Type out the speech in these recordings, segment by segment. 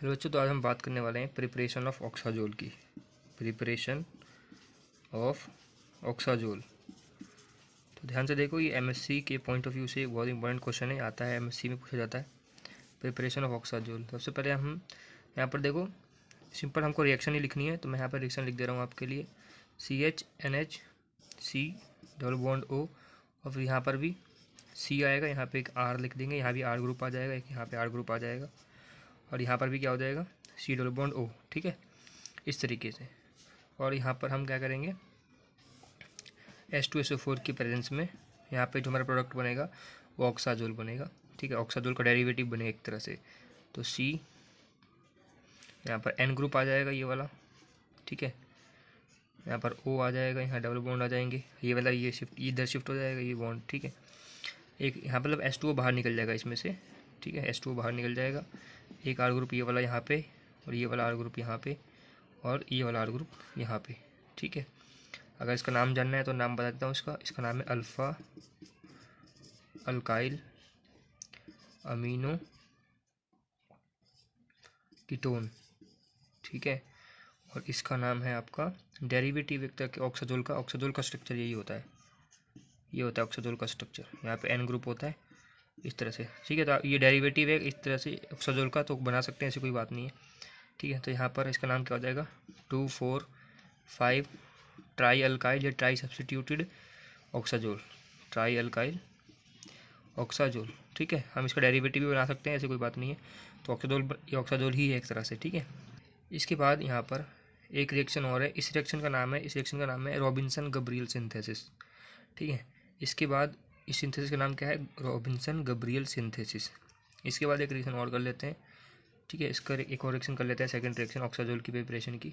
hello बच्चों तो आज हम बात करने वाले हैं प्रिपरेशन ऑफ ऑक्साजोल की प्रिपरेशन ऑफ ऑक्साजोल तो ध्यान से देखो ये एमएससी के पॉइंट ऑफ व्यू से एक बहुत इंपॉर्टेंट क्वेश्चन है आता है एमएससी में पूछा जाता है प्रिपरेशन ऑफ ऑक्साजोल सबसे पहले हम यहाँ पर देखो सिंपल हमको रिएक्शन ही लिखनी है तो मैं यहाँ पर रिएक्शन लिख दे रहा हूँ आपके लिए C H N H C double bond O और फिर यहाँ पर भी सी आएगा यहाँ पर एक आर लिख देंगे यहाँ भी आर ग्रुप आ जाएगा एक यहाँ पर आर ग्रुप आ जाएगा और यहाँ पर भी क्या हो जाएगा सी डबल बॉन्ड ओ ठीक है इस तरीके से और यहाँ पर हम क्या करेंगे S two S O four की प्रेजेंस में यहाँ पे जो हमारा प्रोडक्ट बनेगा वो ऑक्साजोल बनेगा ठीक है ऑक्साजोल का डेरिवेटिव बनेगा एक तरह से तो सी यहाँ पर एन ग्रुप आ जाएगा ये वाला ठीक है यहाँ पर ओ आ जाएगा यहाँ डबल बॉन्ड आ जाएंगे ये वाला ये शिफ्ट इधर शिफ्ट हो जाएगा ये बॉन्ड ठीक है एक यहाँ मतलब एस टू ओ बाहर निकल जाएगा इसमें से ठीक है एस टू बाहर निकल जाएगा एक आर ग्रुप ये वाला यहाँ पे और ये वाला आर ग्रुप यहाँ पे और ये वाला आर ग्रुप यहाँ पे ठीक है अगर इसका नाम जानना है तो नाम बता देता हूँ इसका इसका नाम है अल्फ़ा अल्काइल अमीनो कीटोन ठीक है और इसका नाम है आपका डेरिवेटिव एक तरह के ऑक्सोजोल का ऑक्साजोल का स्ट्रक्चर यही होता है ये होता है ऑक्साजोल का स्ट्रक्चर यहाँ पे एन ग्रुप होता है इस तरह से ठीक है तो ये डेरिवेटिव है इस तरह से सजोल का तो बना सकते हैं ऐसी कोई बात नहीं है ठीक है तो यहाँ पर इसका नाम क्या हो जाएगा two four five trialkyl या trisubstituted oxazole trialkyl oxazole ठीक है हम इसका डेरिवेटिव भी बना सकते हैं ऐसी कोई बात नहीं है तो ऑक्साजोल ये ऑक्साजोल ही है एक तरह से ठीक है इसके बाद यहाँ पर एक रिएक्शन और है इस रिएक्शन का नाम है इस रिएक्शन का नाम है रॉबिन्सन गब्रियल सिंथेसिस ठीक है इसके बाद इस सिंथेसिस का नाम क्या है रॉबिन्सन गब्रियल सिंथेसिस इसके बाद एक रिएक्शन और कर लेते हैं ठीक है इसका एक और रिएक्शन कर लेते हैं सेकेंड रिएक्शन ऑक्साजोल की प्रिपरेशन की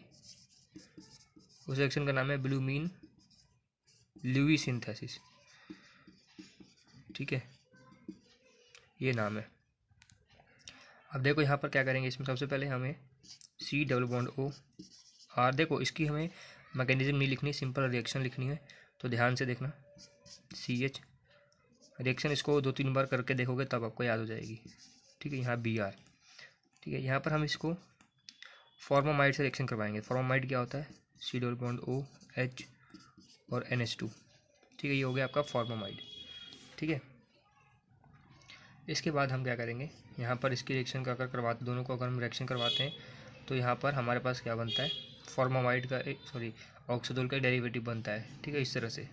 उस रिएक्शन का नाम है ब्लूमीन ल्यूवी सिंथेसिस ठीक है ये नाम है अब देखो यहाँ पर क्या करेंगे इसमें सबसे पहले हमें C double bond O R देखो इसकी हमें मैकेनिज्म नहीं लिखनी सिंपल रिएक्शन लिखनी है तो ध्यान से देखना सी एच रिएक्शन इसको दो तीन बार करके देखोगे तब आपको याद हो जाएगी ठीक है यहाँ बी आर ठीक है यहाँ पर हम इसको फॉर्मामाइड से रिएक्शन करवाएंगे फॉर्मामाइड क्या होता है C double bond O H और एन एच टू ठीक है ये हो गया आपका फॉर्मामाइड ठीक है इसके बाद हम क्या करेंगे यहाँ पर इसकी रिएक्शन का अगर करवाते दोनों को अगर हम रिएक्शन करवाते हैं तो यहाँ पर हमारे पास क्या बनता है फॉर्मामाइड का सॉरी ऑक्सीडोल का डेरिवेटिव बनता है ठीक है इस तरह से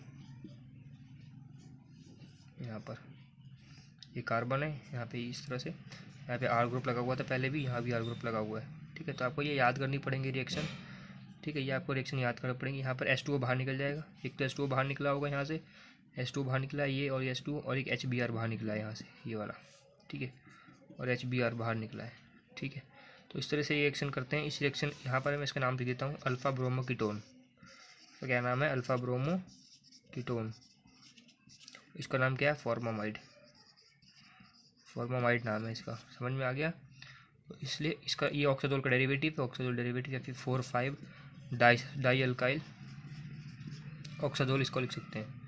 यहाँ पर ये कार्बन है यहाँ पे इस तरह से यहाँ पे आर ग्रुप लगा हुआ था पहले भी यहाँ भी आर ग्रुप लगा हुआ है ठीक है तो आपको ये याद करनी पड़ेगी रिएक्शन ठीक है ये आपको रिएक्शन याद करना पड़ेगी यहाँ पर एस बाहर निकल जाएगा एक तो एस बाहर निकला होगा यहाँ से एस बाहर निकला ये और एस और एक एच बाहर निकला है यहाँ से ये वाला ठीक है और एच बाहर निकला है ठीक है तो इस तरह से रिएक्शन करते हैं इस रिएक्शन यहाँ पर मैं इसका नाम दे देता हूँ अल्फ़ा ब्रोमो कीटोन तो क्या नाम है अल्फ़ा ब्रोमो कीटोन इसका नाम क्या है फॉर्मामाइड फॉर्मामाइड नाम है इसका समझ में आ गया तो इसलिए इसका ये ऑक्सीजोल का डेरिवेटिव है ऑक्सीजोल डेरिवेटिव या फिर four five di dialkyl oxazole इसको लिख सकते हैं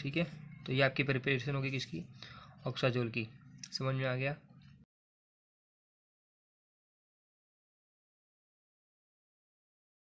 ठीक है तो ये आपकी प्रिपरेशन होगी किसकी ऑक्साजोल की समझ में आ गया